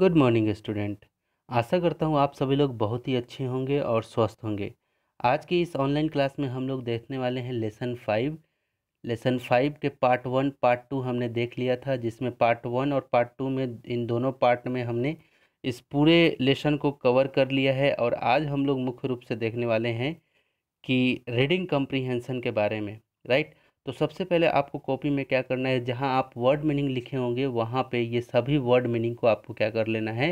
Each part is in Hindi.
गुड मॉर्निंग स्टूडेंट आशा करता हूँ आप सभी लोग बहुत ही अच्छे होंगे और स्वस्थ होंगे आज की इस ऑनलाइन क्लास में हम लोग देखने वाले हैं लेसन फाइव लेसन फाइव के पार्ट वन पार्ट टू हमने देख लिया था जिसमें पार्ट वन और पार्ट टू में इन दोनों पार्ट में हमने इस पूरे लेसन को कवर कर लिया है और आज हम लोग मुख्य रूप से देखने वाले हैं कि रीडिंग कंप्रीहेंसन के बारे में राइट right? तो सबसे पहले आपको कॉपी में क्या करना है जहाँ आप वर्ड मीनिंग लिखे होंगे वहाँ पे ये सभी वर्ड मीनिंग को आपको क्या कर लेना है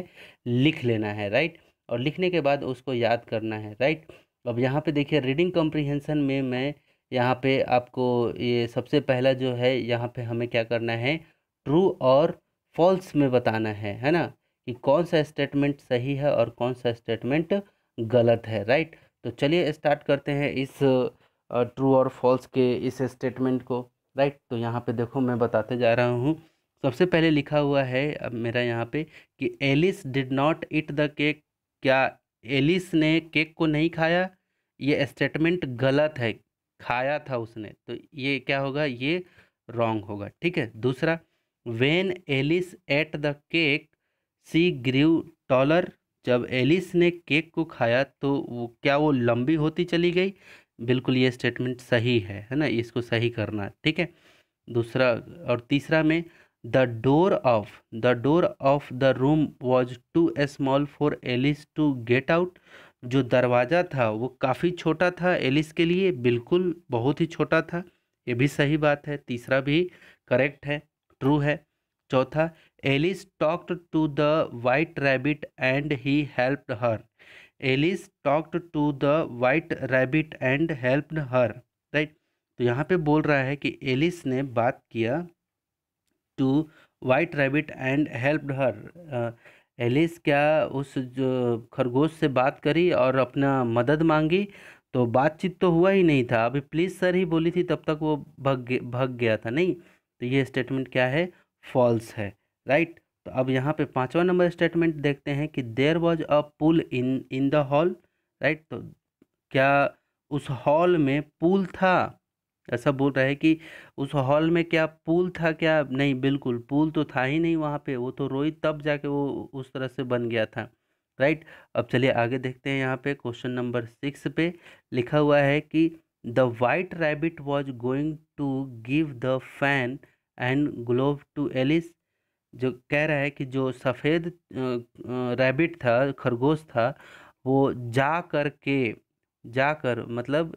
लिख लेना है राइट और लिखने के बाद उसको याद करना है राइट अब यहाँ पे देखिए रीडिंग कॉम्प्रिहेंसन में मैं यहाँ पे आपको ये सबसे पहला जो है यहाँ पे हमें क्या करना है ट्रू और फॉल्स में बताना है है ना कि कौन सा स्टेटमेंट सही है और कौन सा स्टेटमेंट गलत है राइट तो चलिए स्टार्ट करते हैं इस ट्रू और फॉल्स के इस स्टेटमेंट को राइट तो यहाँ पे देखो मैं बताते जा रहा हूँ सबसे पहले लिखा हुआ है अब मेरा यहाँ पे कि Alice did not eat the cake क्या एलिस ने केक को नहीं खाया ये स्टेटमेंट गलत है खाया था उसने तो ये क्या होगा ये रॉन्ग होगा ठीक है दूसरा when Alice ate the cake she grew taller जब एलिस ने केक को खाया तो वो क्या वो लंबी होती चली गई बिल्कुल ये स्टेटमेंट सही है है ना इसको सही करना ठीक है दूसरा और तीसरा में the door of the door of the room was too small for Alice to get out जो दरवाज़ा था वो काफ़ी छोटा था एलिस के लिए बिल्कुल बहुत ही छोटा था ये भी सही बात है तीसरा भी करेक्ट है ट्रू है चौथा Alice talked to the white rabbit and he helped her Alice talked to the white rabbit and helped her right तो यहाँ पे बोल रहा है कि एलिस ने बात किया to white rabbit and helped her Alice क्या उस जो खरगोश से बात करी और अपना मदद मांगी तो बातचीत तो हुआ ही नहीं था अभी प्लीज़ सर ही बोली थी तब तक वो भग भग गया था नहीं तो ये स्टेटमेंट क्या है फॉल्स है राइट तो अब यहाँ पे पाँचवा नंबर स्टेटमेंट देखते हैं कि there was a pool in in the hall right तो क्या उस हॉल में पुल था ऐसा बोल रहा है कि उस हॉल में क्या पुल था क्या नहीं बिल्कुल पुल तो था ही नहीं वहाँ पे वो तो रोई तब जाके वो उस तरह से बन गया था राइट अब चलिए आगे देखते हैं यहाँ पे क्वेश्चन नंबर सिक्स पे लिखा हुआ है कि the white rabbit was going to give the fan and glove to Alice जो कह रहा है कि जो सफ़ेद रैबिट था खरगोश था वो जा कर के जाकर मतलब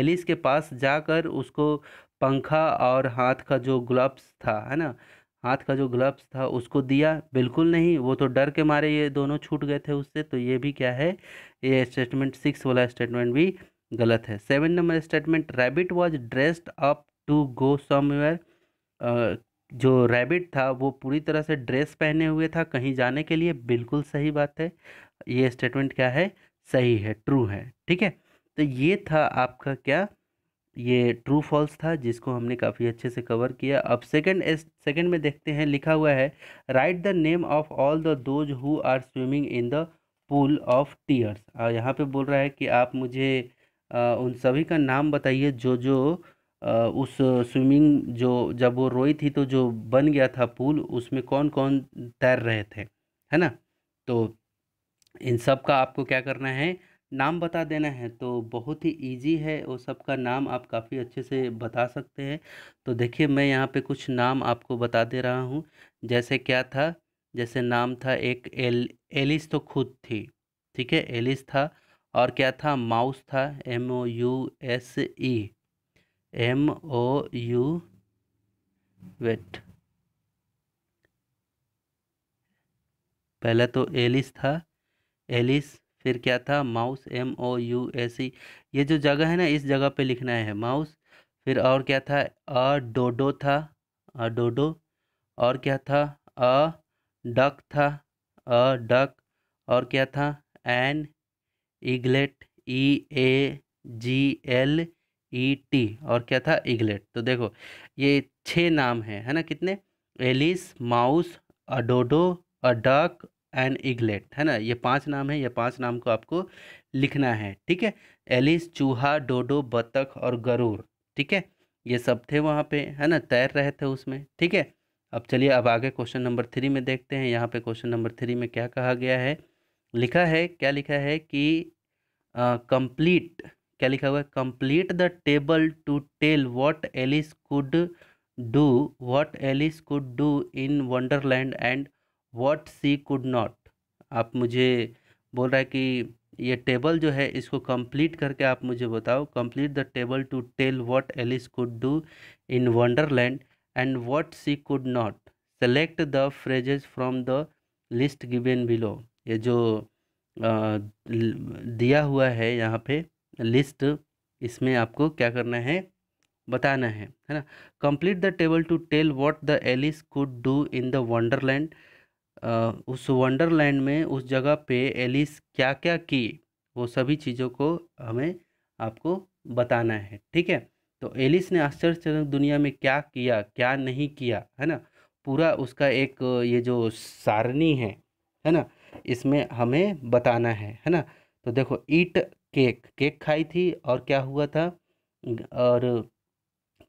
एलिस के पास जाकर उसको पंखा और हाथ का जो ग्लव्स था है ना हाथ का जो ग्लव्स था उसको दिया बिल्कुल नहीं वो तो डर के मारे ये दोनों छूट गए थे उससे तो ये भी क्या है ये स्टेटमेंट सिक्स वाला स्टेटमेंट भी गलत है seven number statement rabbit was dressed up to go somewhere जो रैबिट था वो पूरी तरह से ड्रेस पहने हुए था कहीं जाने के लिए बिल्कुल सही बात है ये स्टेटमेंट क्या है सही है ट्रू है ठीक है तो ये था आपका क्या ये ट्रू फॉल्स था जिसको हमने काफ़ी अच्छे से कवर किया अब सेकंड सेकंड में देखते हैं लिखा हुआ है right the name of all the those who are swimming in the pool of tears यहाँ पे बोल रहा है कि आप मुझे आ, उन सभी का नाम बताइए जो जो उस स्विमिंग जो जब वो रोई थी तो जो बन गया था पूल उसमें कौन कौन तैर रहे थे है ना तो इन सब का आपको क्या करना है नाम बता देना है तो बहुत ही इजी है वो सब का नाम आप काफ़ी अच्छे से बता सकते हैं तो देखिए मैं यहाँ पे कुछ नाम आपको बता दे रहा हूँ जैसे क्या था जैसे नाम था एक एल एलिस तो खुद थी ठीक है एलिस था और क्या था माउस था M O U S E M O U wait पहले तो एलिस था एलिस फिर क्या था mouse M O U S E ये जो जगह है ना इस जगह पे लिखना है माउस फिर और क्या था अ डोडो था अ डोडो और क्या था अ डक था अ डक और क्या था an eaglet E A G L E e T और क्या था इगलेट तो देखो ये छः नाम हैं है ना कितने Alice mouse a dodo a duck and eaglet है ना ये पांच नाम है ये पांच नाम को आपको लिखना है ठीक है एलिस चूहा डोडो बतख और गरूर ठीक है ये सब थे वहाँ पे है ना तैर रहे थे उसमें ठीक है अब चलिए अब आगे क्वेश्चन नंबर थ्री में देखते हैं यहाँ पे क्वेश्चन नंबर थ्री में क्या कहा गया है लिखा है क्या लिखा है कि कंप्लीट क्या लिखा हुआ है complete the table to tell what Alice could do what Alice could do in Wonderland and what she could not आप मुझे बोल रहा है कि ये टेबल जो है इसको कंप्लीट करके आप मुझे बताओ complete the table to tell what Alice could do in Wonderland and what she could not select the phrases from the list given below ये जो आ, दिया हुआ है यहाँ पे लिस्ट इसमें आपको क्या करना है बताना है है ना complete the table to tell what the Alice could do in the Wonderland उस वंडरलैंड में उस जगह पे एलिस क्या क्या की वो सभी चीज़ों को हमें आपको बताना है ठीक है तो एलिस ने आश्चर्यजनक दुनिया में क्या किया क्या नहीं किया है ना पूरा उसका एक ये जो सारणी है है ना इसमें हमें बताना है है ना तो देखो ईट केक केक खाई थी और क्या हुआ था और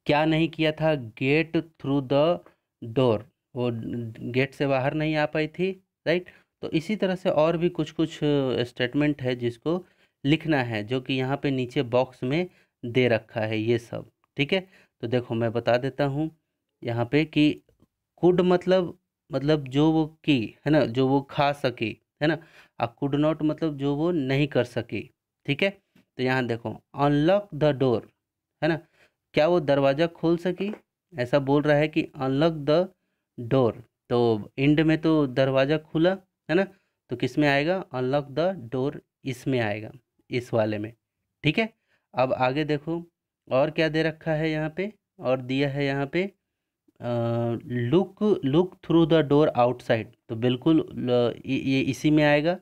क्या नहीं किया था गेट थ्रू द डोर वो गेट से बाहर नहीं आ पाई थी राइट तो इसी तरह से और भी कुछ कुछ स्टेटमेंट है जिसको लिखना है जो कि यहाँ पे नीचे बॉक्स में दे रखा है ये सब ठीक है तो देखो मैं बता देता हूँ यहाँ पे कि कुड मतलब मतलब जो वो की है ना जो वो खा सकी है ना आ कुड नॉट मतलब जो वो नहीं कर सकी ठीक है तो यहाँ देखो अनलॉक द डोर है ना क्या वो दरवाज़ा खोल सकी ऐसा बोल रहा है कि अनलॉक द डोर तो इंड में तो दरवाज़ा खुला है ना तो किस में आएगा अनलॉक द डोर इसमें आएगा इस वाले में ठीक है अब आगे देखो और क्या दे रखा है यहाँ पे और दिया है यहाँ पे look look through the door outside तो बिल्कुल ये इसी में आएगा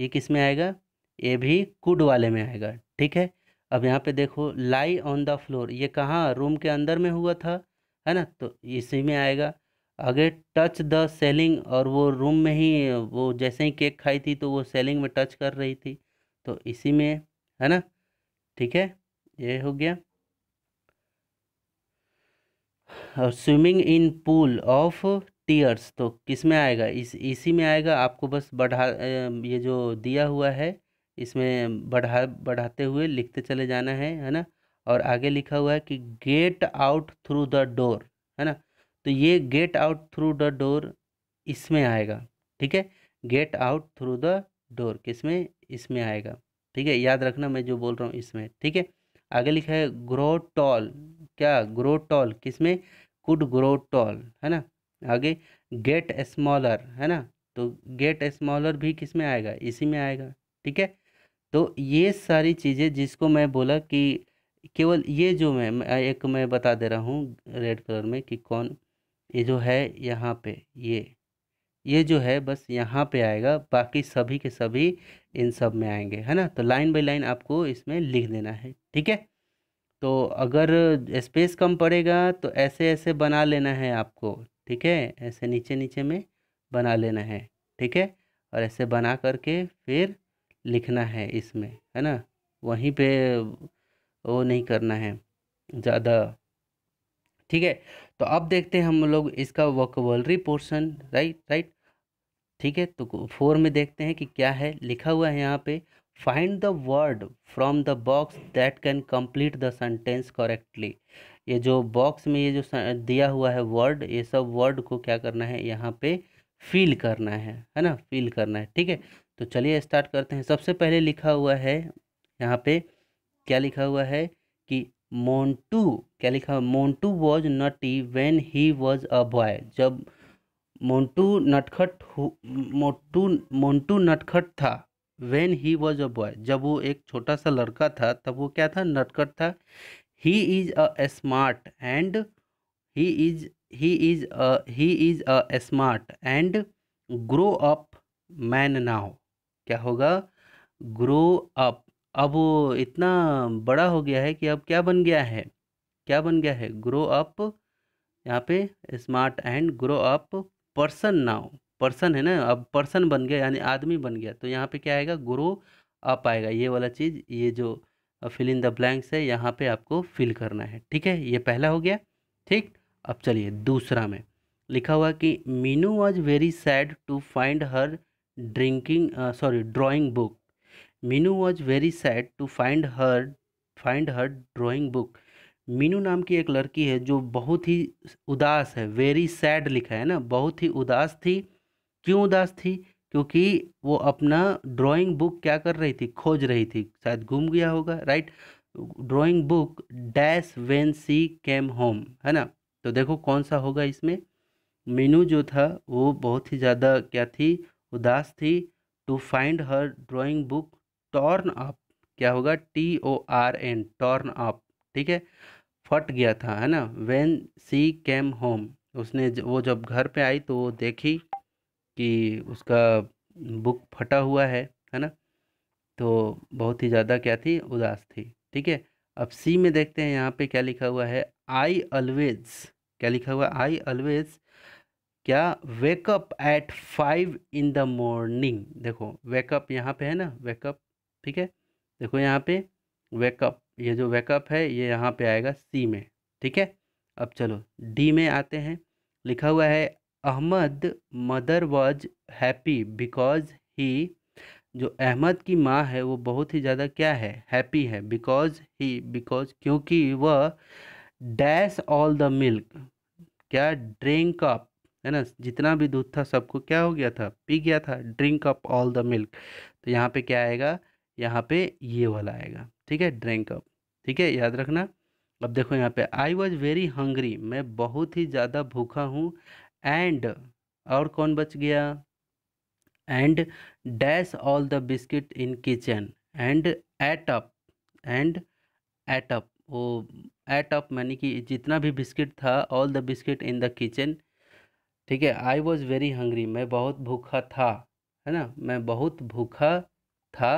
ये किस में आएगा ये भी कुड वाले में आएगा ठीक है अब यहाँ पे देखो लाई ऑन द फ्लोर ये कहाँ रूम के अंदर में हुआ था है ना तो इसी में आएगा आगे टच द सेलिंग और वो रूम में ही वो जैसे ही केक खाई थी तो वो सेलिंग में टच कर रही थी तो इसी में है ना ठीक है ये हो गया और swimming in pool of tears तो किस में आएगा इस इसी में आएगा आपको बस बढ़ा ये जो दिया हुआ है इसमें बढ़ा बढ़ाते हुए लिखते चले जाना है है ना और आगे लिखा हुआ है कि get out through the door है ना तो ये get out through the door इसमें आएगा ठीक है get out through the door किसमें इसमें आएगा ठीक है याद रखना मैं जो बोल रहा हूँ इसमें ठीक है आगे लिखा है ग्रो टॉल क्या ग्रो टॉल किसमें कुड ग्रो टॉल है ना आगे गेट स्मॉलर है ना तो गेट स्मॉलर भी किस में आएगा इसी में आएगा ठीक है तो ये सारी चीज़ें जिसको मैं बोला कि केवल ये जो मैं एक मैं बता दे रहा हूँ रेड कलर में कि कौन ये जो है यहाँ पे ये ये जो है बस यहाँ पे आएगा बाकी सभी के सभी इन सब में आएंगे है ना तो लाइन बाय लाइन आपको इसमें लिख देना है ठीक है तो अगर स्पेस कम पड़ेगा तो ऐसे ऐसे बना लेना है आपको ठीक है ऐसे नीचे नीचे में बना लेना है ठीक है और ऐसे बना करके फिर लिखना है इसमें है ना वहीं पे वो नहीं करना है ज़्यादा ठीक है तो अब देखते हैं हम लोग इसका वकवलरी पोर्शन राइट राइट ठीक है तो फोर में देखते हैं कि क्या है लिखा हुआ है यहाँ पे find the word from the box that can complete the sentence correctly ये जो बॉक्स में ये जो दिया हुआ है वर्ड ये सब वर्ड को क्या करना है यहाँ पे फील करना है है ना फील करना है ठीक है तो चलिए स्टार्ट करते हैं सबसे पहले लिखा हुआ है यहाँ पे क्या लिखा हुआ है कि मोन्टू क्या लिखा हुआ Montu was naughty when he was a boy जब मोन्टू नटखट मोटू मोन्टू नटखट था when he was a boy जब वो एक छोटा सा लड़का था तब वो क्या था नटखट था he is a smart and he is he is he is a smart and grow up man now क्या होगा ग्रो अप अब वो इतना बड़ा हो गया है कि अब क्या बन गया है क्या बन गया है ग्रो अप यहाँ पे smart and grow up person now person है ना अब पर्सन बन गया यानी आदमी बन गया तो यहाँ पे क्या आएगा ग्रो अप आएगा ये वाला चीज़ ये जो फिल इन द ब्लैंक्स है यहाँ पे आपको फिल करना है ठीक है ये पहला हो गया ठीक अब चलिए दूसरा में लिखा हुआ कि Meenu was very sad to find her drinking uh, sorry drawing book Meenu was very sad to find her find her drawing book Meenu नाम की एक लड़की है जो बहुत ही उदास है वेरी सैड लिखा है ना बहुत ही उदास थी क्यों उदास थी क्योंकि वो अपना ड्राइंग बुक क्या कर रही थी खोज रही थी शायद घूम गया होगा right drawing book dash when she came home है ना तो देखो कौन सा होगा इसमें मीनू जो था वो बहुत ही ज़्यादा क्या थी उदास थी to find her drawing book torn up क्या होगा T O R N torn up ठीक है फट गया था है ना वेन सी केम होम उसने वो जब घर पे आई तो वो देखी कि उसका बुक फटा हुआ है है ना तो बहुत ही ज़्यादा क्या थी उदास थी ठीक है अब सी में देखते हैं यहाँ पे क्या लिखा हुआ है आई अलवेज क्या लिखा हुआ आई अलवेज क्या wake up at five in the morning देखो वेकअप यहाँ पे है ना वेकअप ठीक है देखो यहाँ पे वेकअप ये जो वेकअप है ये यहाँ पे आएगा सी में ठीक है अब चलो डी में आते हैं लिखा हुआ है Ahmed mother was happy because he जो अहमद की माँ है वो बहुत ही ज़्यादा क्या है हैप्पी है बिकॉज ही बिकॉज क्योंकि वह डैश ऑल द मिल्क क्या ड्रिंक अप है ना जितना भी दूध था सबको क्या हो गया था पी गया था drink up all the milk तो यहाँ पे क्या आएगा यहाँ पे ये वाला आएगा ठीक है ड्रिंक अप ठीक है याद रखना अब देखो यहाँ पे आई वॉज वेरी हंग्री मैं बहुत ही ज़्यादा भूखा हूँ एंड और कौन बच गया and dash all the biscuit in kitchen and ate up and ate up वो एट अप मैंने कि जितना भी बिस्किट था all the biscuit in the kitchen ठीक है आई वॉज वेरी हंग्री मैं बहुत भूखा था है ना मैं बहुत भूखा था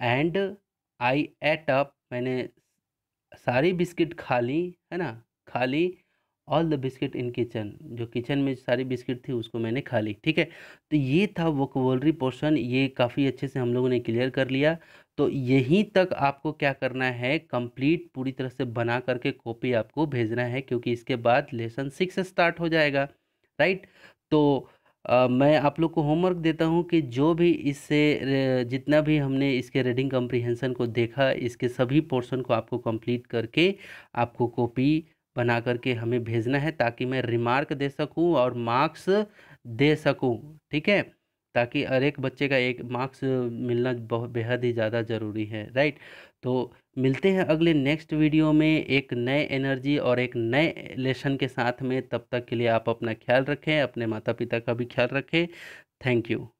एंड आई एट अप मैंने सारी बिस्किट खा ली है ना खा ली all the biscuit in kitchen जो किचन में सारी बिस्किट थी उसको मैंने खा ली ठीक है तो ये था वोकवलरी पोर्शन ये काफ़ी अच्छे से हम लोगों ने क्लियर कर लिया तो यहीं तक आपको क्या करना है कंप्लीट पूरी तरह से बना करके कॉपी आपको भेजना है क्योंकि इसके बाद लेसन सिक्स स्टार्ट हो जाएगा राइट तो आ, मैं आप लोग को होमवर्क देता हूँ कि जो भी इससे जितना भी हमने इसके रीडिंग कम्प्रीहेंसन को देखा इसके सभी पोर्शन को आपको कंप्लीट करके आपको कॉपी बना करके हमें भेजना है ताकि मैं रिमार्क दे सकूँ और मार्क्स दे सकूँ ठीक है ताकि हर एक बच्चे का एक मार्क्स मिलना बहुत बेहद ही ज़्यादा ज़रूरी है राइट तो मिलते हैं अगले नेक्स्ट वीडियो में एक नए एनर्जी और एक नए लेसन के साथ में तब तक के लिए आप अपना ख्याल रखें अपने माता पिता का भी ख्याल रखें थैंक यू